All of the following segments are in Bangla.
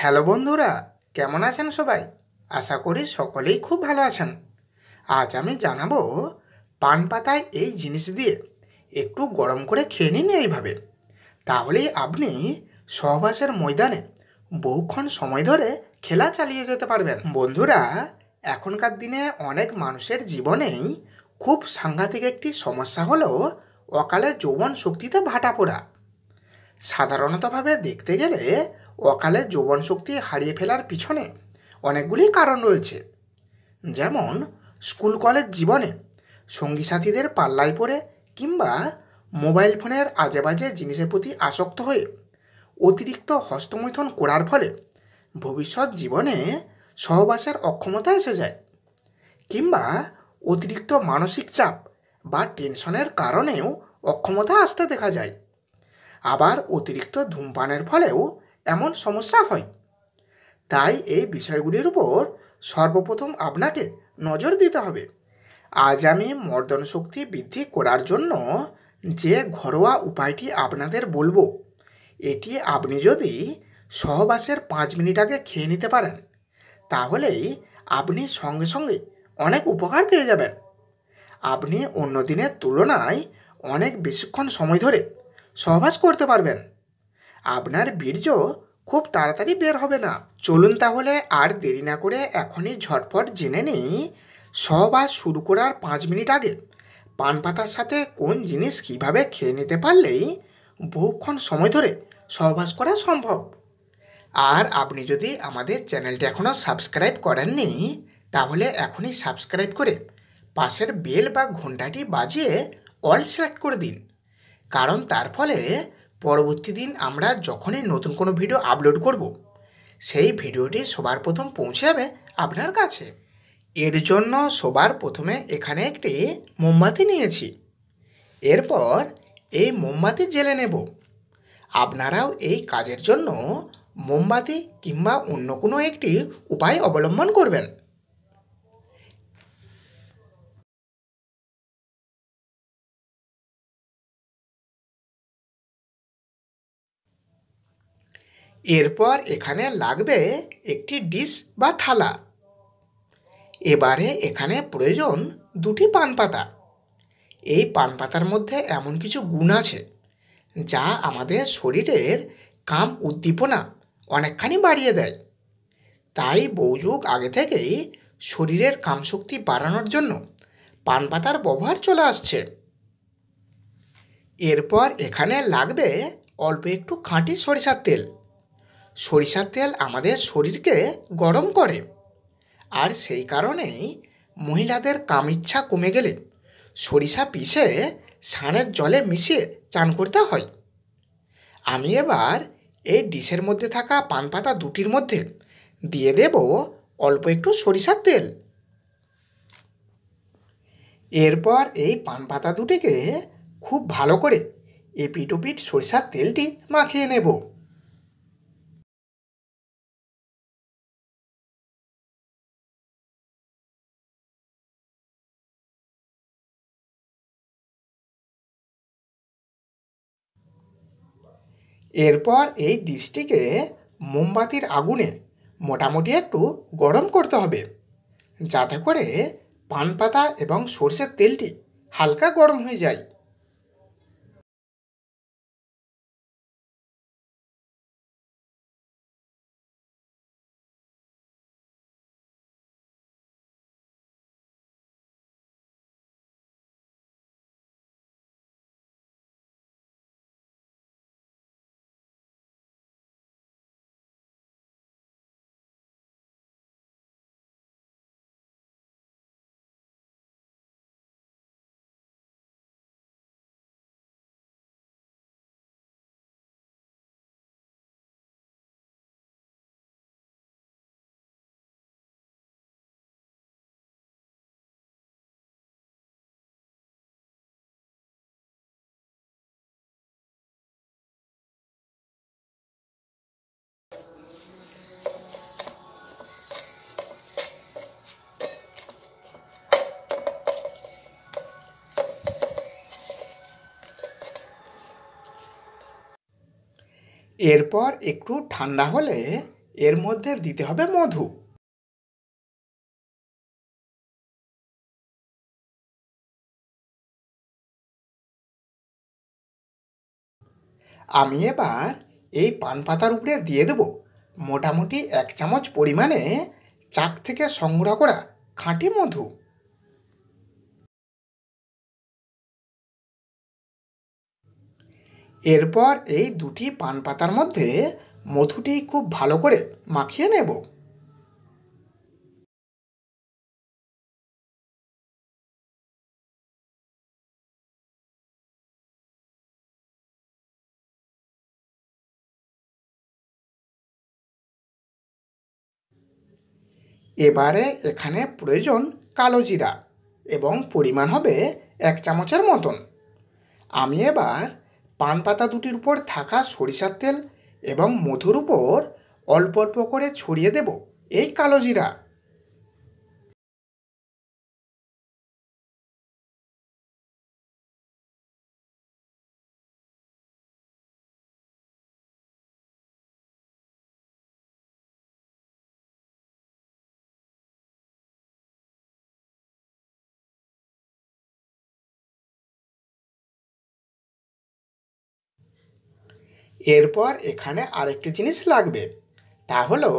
হ্যালো বন্ধুরা কেমন আছেন সবাই আশা করি সকলেই খুব ভালো আছেন আজ আমি জানাবো পান পাতায় এই জিনিস দিয়ে একটু গরম করে খেয়ে নিন এইভাবে তাহলে আপনি সহবাসের ময়দানে বহুক্ষণ সময় ধরে খেলা চালিয়ে যেতে পারবেন বন্ধুরা এখনকার দিনে অনেক মানুষের জীবনেই খুব সাংঘাতিক একটি সমস্যা হলো অকালে যৌবন শক্তিতে ভাটা পড়া সাধারণতভাবে দেখতে গেলে অকালে যৌবন শক্তি হারিয়ে ফেলার পিছনে অনেকগুলি কারণ রয়েছে যেমন স্কুল কলেজ জীবনে সঙ্গী সাথীদের পাল্লায় পড়ে কিংবা মোবাইল ফোনের আজেবাজে জিনিসের প্রতি আসক্ত হয়ে অতিরিক্ত হস্তমৈথন করার ফলে ভবিষ্যৎ জীবনে সহবাসের অক্ষমতা এসে যায় কিংবা অতিরিক্ত মানসিক চাপ বা টেনশনের কারণেও অক্ষমতা আসতে দেখা যায় আবার অতিরিক্ত ধূমপানের ফলেও এমন সমস্যা হয় তাই এই বিষয়গুলির উপর সর্বপ্রথম আপনাকে নজর দিতে হবে আজ আমি মর্দন শক্তি বৃদ্ধি করার জন্য যে ঘরোয়া উপায়টি আপনাদের বলবো এটি আপনি যদি সহবাসের পাঁচ মিনিট আগে খেয়ে নিতে পারেন তাহলেই আপনি সঙ্গে সঙ্গে অনেক উপকার পেয়ে যাবেন আপনি অন্য দিনের তুলনায় অনেক বেশিক্ষণ সময় ধরে সহবাস করতে পারবেন আপনার বীর্য খুব তাড়াতাড়ি বের হবে না চলুন তাহলে আর দেরি না করে এখনই ঝটপট জেনে নেই সবাস শুরু করার পাঁচ মিনিট আগে পান পাতার সাথে কোন জিনিস কিভাবে খেয়ে নিতে পারলেই বহুক্ষণ সময় ধরে সহবাস করা সম্ভব আর আপনি যদি আমাদের চ্যানেলটি এখনও সাবস্ক্রাইব করেননি তাহলে এখনই সাবস্ক্রাইব করে পাশের বেল বা ঘন্টাটি বাজিয়ে অল সিলেক্ট করে দিন কারণ তার ফলে পরবর্তী দিন আমরা যখনই নতুন কোনো ভিডিও আপলোড করব। সেই ভিডিওটি সবার প্রথম পৌঁছে যাবে আপনার কাছে এর জন্য সবার প্রথমে এখানে একটি মোমবাতি নিয়েছি এরপর এই মোমবাতি জেলে নেব আপনারাও এই কাজের জন্য মোমবাতি কিংবা অন্য কোনো একটি উপায় অবলম্বন করবেন এরপর এখানে লাগবে একটি ডিশ বা থালা এবারে এখানে প্রয়োজন দুটি পান পাতা এই পান পাতার মধ্যে এমন কিছু গুণ আছে যা আমাদের শরীরের কাম উদ্দীপনা অনেকখানি বাড়িয়ে দেয় তাই বৌযুগ আগে থেকেই শরীরের কামশক্তি বাড়ানোর জন্য পান পাতার ব্যবহার চলে আসছে এরপর এখানে লাগবে অল্প একটু খাঁটি সরিষার তেল সরিষার তেল আমাদের শরীরকে গরম করে আর সেই কারণেই মহিলাদের কামিচ্ছা কমে গেলে সরিষা পিষে সানের জলে মিশিয়ে চান করতে হয় আমি এবার এই ডিশের মধ্যে থাকা পানপাতা দুটির মধ্যে দিয়ে দেব অল্প একটু সরিষার তেল এরপর এই পানপাতা দুটিকে খুব ভালো করে এপিটুপিট সরিষার তেলটি মাখিয়ে নেব এরপর এই ডিশটিকে মোমবাতির আগুনে মোটামুটি একটু গরম করতে হবে যাতে করে পান পাতা এবং সর্ষের তেলটি হালকা গরম হয়ে যায় এরপর একটু ঠান্ডা হলে এর মধ্যে দিতে হবে মধু আমি এবার এই পান পাতার উপরে দিয়ে দেবো মোটামুটি এক চামচ পরিমাণে চাক থেকে সংগ্রহ করা খাঁটি মধু এরপর এই দুটি পান পাতার মধ্যে মধুটি খুব ভালো করে মাখিয়ে নেব এবারে এখানে প্রয়োজন কালো জিরা এবং পরিমাণ হবে এক চামচের মতন আমি এবার পান পাতা দুটির উপর থাকা সরিষার তেল এবং মধুর উপর অল্প অল্প করে ছড়িয়ে দেব এই কালো জিরা এরপর এখানে আরেকটি জিনিস লাগবে তা হলো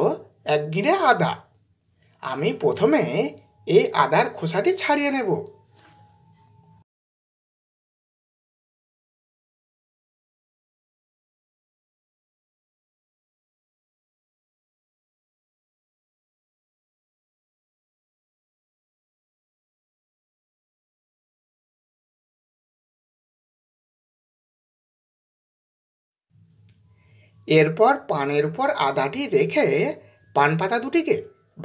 এক গিরে আদা আমি প্রথমে এই আদার খোসাটি ছাড়িয়ে নেব এরপর পানের উপর আদাটি রেখে পান পাতা দুটিকে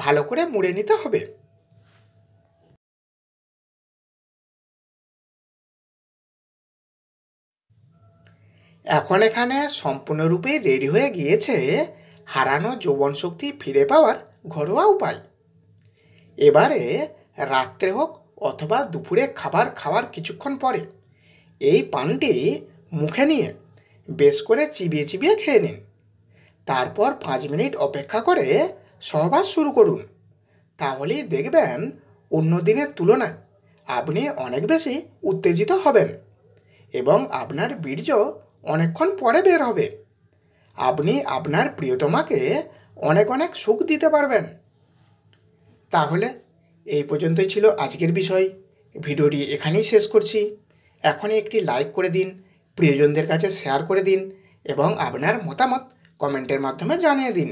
ভালো করে মুড়ে নিতে হবে এখন এখানে সম্পূর্ণরূপে রেডি হয়ে গিয়েছে হারানো যৌবন শক্তি ফিরে পাওয়ার ঘরোয়া উপায় এবারে রাত্রে হোক অথবা দুপুরে খাবার খাওয়ার কিছুক্ষণ পরে এই পানটি মুখে নিয়ে বেশ করে চিবিয়ে চিবিয়ে খেয়ে নিন তারপর পাঁচ মিনিট অপেক্ষা করে সহবাস শুরু করুন তাহলেই দেখবেন অন্য দিনের তুলনায় আপনি অনেক বেশি উত্তেজিত হবেন এবং আপনার বীর্য অনেকক্ষণ পরে বের হবে আপনি আপনার প্রিয়তমাকে অনেক অনেক সুখ দিতে পারবেন তাহলে এই পর্যন্তই ছিল আজকের বিষয় ভিডিওটি এখানেই শেষ করছি এখনই একটি লাইক করে দিন প্রিয়জনদের কাছে শেয়ার করে দিন এবং আপনার মতামত কমেন্টের মাধ্যমে জানিয়ে দিন